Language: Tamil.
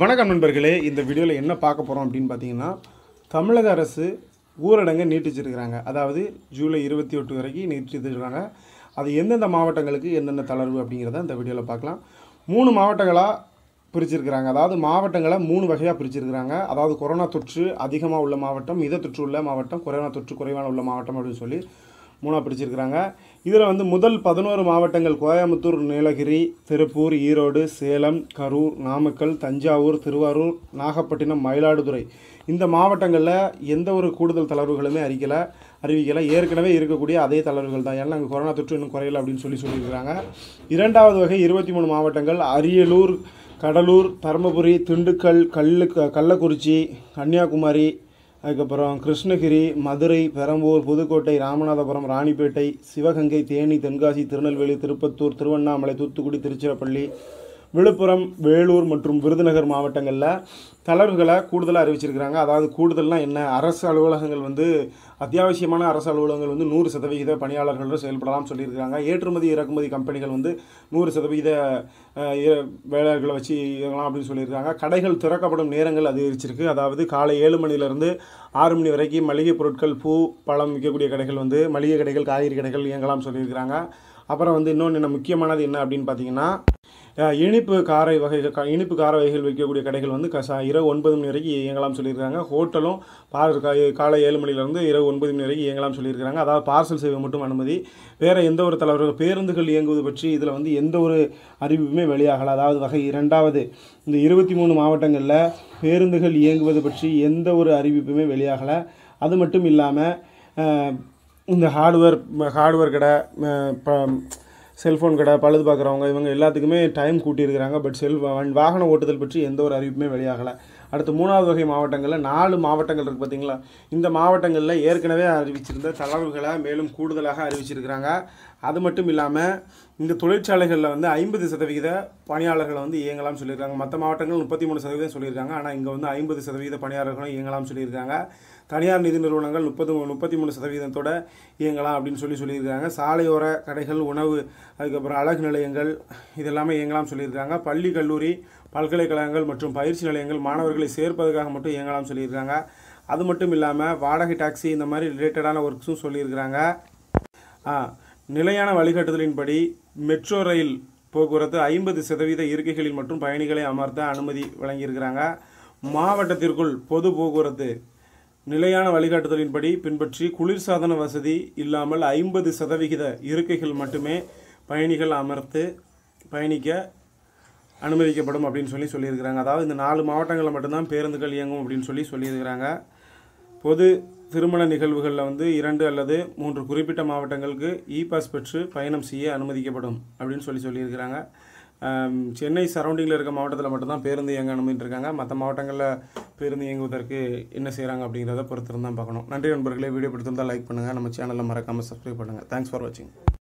வணக்கம் நண்பர்களே இந்த வீடியோவில் என்ன பார்க்க போகிறோம் அப்படின்னு பார்த்தீங்கன்னா தமிழக அரசு ஊரடங்கை நீட்டிச்சிருக்கிறாங்க அதாவது ஜூலை இருபத்தி எட்டு வரைக்கும் நீட்டிச்சிருக்கிறாங்க அது எந்தெந்த மாவட்டங்களுக்கு என்னென்ன தளர்வு அப்படிங்கிறத இந்த வீடியோவில் பார்க்கலாம் மூணு மாவட்டங்களாக பிரிச்சிருக்கிறாங்க அதாவது மாவட்டங்களை மூணு வகையாக பிரிச்சிருக்கிறாங்க அதாவது கொரோனா தொற்று அதிகமாக உள்ள மாவட்டம் மித தொற்று உள்ள மாவட்டம் கொரோனா தொற்று குறைவான உள்ள மாவட்டம் அப்படின்னு சொல்லி மூணாக பிரிச்சிருக்கிறாங்க இதில் வந்து முதல் பதினோரு மாவட்டங்கள் கோயம்புத்தூர் நீலகிரி திருப்பூர் ஈரோடு சேலம் கரூர் நாமக்கல் தஞ்சாவூர் திருவாரூர் நாகப்பட்டினம் மயிலாடுதுறை இந்த மாவட்டங்களில் எந்த ஒரு கூடுதல் தளர்வுகளுமே அறிக்கலை அறிவிக்கலை ஏற்கனவே இருக்கக்கூடிய அதே தளர்வுகள் தான் ஏன்னா அங்கே கொரோனா தொற்று இன்னும் குறையல அப்படின்னு சொல்லி சொல்லியிருக்கிறாங்க இரண்டாவது வகை இருபத்தி மூணு மாவட்டங்கள் அரியலூர் கடலூர் தருமபுரி திண்டுக்கல் கல்லு கள்ளக்குறிச்சி கன்னியாகுமரி அதுக்கப்புறம் கிருஷ்ணகிரி மதுரை பெரம்பூர் புதுக்கோட்டை ராமநாதபுரம் ராணிப்பேட்டை சிவகங்கை தேனி தென்காசி திருநெல்வேலி திருப்பத்தூர் திருவண்ணாமலை தூத்துக்குடி திருச்சிராப்பள்ளி விழுப்புரம் வேலூர் மற்றும் விருதுநகர் மாவட்டங்களில் தளர்வுகளை கூடுதலாக அறிவிச்சிருக்கிறாங்க அதாவது கூடுதல்னால் என்ன அரசு அலுவலகங்கள் வந்து அத்தியாவசியமான அரசு அலுவலகங்கள் வந்து நூறு சதவிகித பணியாளர்களும் செயல்படலாம் சொல்லியிருக்கிறாங்க ஏற்றுமதி இறக்குமதி கம்பெனிகள் வந்து நூறு சதவிகித வேலைகளை வச்சு இறங்கலாம் அப்படின்னு சொல்லியிருக்காங்க கடைகள் திறக்கப்படும் நேரங்கள் அதிகரிச்சிருக்கு அதாவது காலை ஏழு மணிலேருந்து ஆறு மணி வரைக்கும் மளிகை பொருட்கள் பூ பழம் விற்கக்கூடிய கடைகள் வந்து மளிகை கடைகள் காய்கறி கடைகள் இயங்கலாம் சொல்லியிருக்கிறாங்க அப்புறம் வந்து இன்னொன்று என்ன முக்கியமானது என்ன அப்படின்னு பார்த்தீங்கன்னா இனிப்பு காரை வகைகள் இனிப்பு கார வகைகள் விற்கக்கூடிய கடைகள் வந்து கசா இரவு ஒன்பது மணி வரைக்கும் இயங்கலாம்னு சொல்லியிருக்காங்க ஹோட்டலும் பார் காலை ஏழு மணிலேருந்து இரவு ஒன்பது மணி வரைக்கும் இயங்கலாம்னு சொல்லியிருக்காங்க அதாவது பார்சல் சேவை மட்டும் அனுமதி வேறு எந்த ஒரு தலைவர்கள் பேருந்துகள் இயங்குவது பற்றி இதில் வந்து எந்த ஒரு அறிவிப்புமே வெளியாகலை அதாவது வகை இரண்டாவது இந்த இருபத்தி மூணு மாவட்டங்களில் பேருந்துகள் இயங்குவது பற்றி எந்த ஒரு அறிவிப்புமே வெளியாகலை அது மட்டும் இல்லாமல் இந்த ஹார்ட்வேர் ஹார்ட்வேர் கடை செல்ஃபோன் கடை பழுது பார்க்குறவங்க இவங்க எல்லாத்துக்குமே டைம் கூட்டியிருக்கிறாங்க பட் செல் வாகன ஓட்டுதல் பற்றி எந்த ஒரு அறிவிப்புமே வெளியாகலை அடுத்து மூணாவது வகை மாவட்டங்களில் நாலு மாவட்டங்கள் இருக்குது பார்த்திங்களா இந்த மாவட்டங்களில் ஏற்கனவே அறிவிச்சிருந்த தளர்வுகளை மேலும் கூடுதலாக அறிவிச்சிருக்கிறாங்க அது மட்டும் இல்லாமல் இந்த தொழிற்சாலைகளில் வந்து ஐம்பது சதவீத பணியாளர்களை வந்து இயங்கலாம்னு சொல்லியிருக்காங்க மற்ற மாவட்டங்கள் முப்பத்தி மூணு சதவீதம் சொல்லியிருக்காங்க ஆனால் இங்கே வந்து ஐம்பது சதவீத பணியாளர்களும் இயங்கலாம்னு சொல்லியிருக்காங்க தனியார் நிதி நிறுவனங்கள் முப்பது முப்பத்தி மூணு சதவீதத்தோட இயங்கலாம் அப்படின்னு சொல்லி சொல்லியிருக்காங்க சாலையோர கடைகள் உணவு அதுக்கப்புறம் அழகு நிலையங்கள் இதெல்லாமே இயங்கலாம்னு சொல்லியிருக்காங்க பள்ளி கல்லூரி பல்கலைக்கழகங்கள் மற்றும் பயிற்சி நிலையங்கள் மாணவர்கள் மாணவர்களை சேர்ப்பதற்காக மட்டும் இயங்கலாம்னு சொல்லியிருக்காங்க அது மட்டும் இல்லாமல் வாடகை டாக்ஸி இந்த மாதிரி ரிலேட்டடான ஒர்க்ஸும் சொல்லியிருக்கிறாங்க நிலையான வழிகாட்டுதலின்படி மெட்ரோ ரயில் போக்குவரத்து ஐம்பது சதவீத இருக்கைகளில் மற்றும் பயணிகளை அமர்த்த அனுமதி வழங்கியிருக்கிறாங்க மாவட்டத்திற்குள் பொது போக்குவரத்து நிலையான வழிகாட்டுதலின்படி பின்பற்றி குளிர்சாதன வசதி இல்லாமல் ஐம்பது சதவிகித இருக்கைகள் மட்டுமே பயணிகள் அமர்த்து பயணிக்க அனுமதிக்கப்படும் அப்படின்னு சொல்லி சொல்லியிருக்கிறாங்க அதாவது இந்த நாலு மாவட்டங்களில் மட்டும்தான் பேருந்துகள் இயங்கும் அப்படின்னு சொல்லி சொல்லியிருக்கிறாங்க பொது திருமண நிகழ்வுகளில் வந்து இரண்டு அல்லது மூன்று குறிப்பிட்ட மாவட்டங்களுக்கு இ பாஸ் பெற்று பயணம் செய்ய அனுமதிக்கப்படும் அப்படின்னு சொல்லி சொல்லியிருக்கிறாங்க சென்னை சரௌண்டிங்கில் இருக்க மாவட்டத்தில் மட்டும்தான் பேருந்து இயங்க அனுமதிட்டுருக்காங்க மற்ற மாவட்டங்களில் பேருந்து இயங்குவதற்கு என்ன செய்கிறாங்க அப்படிங்கிறத பொறுத்திருந்தான் பார்க்கணும் நன்றி நண்பர்களே வீடியோ பிடித்திருந்தால் லைக் பண்ணுங்கள் நம்ம சேனலில் மறக்காமல் சப்ஸ்கிரைப் பண்ணுங்கள் தேங்க்ஸ் ஃபார் வாட்சிங்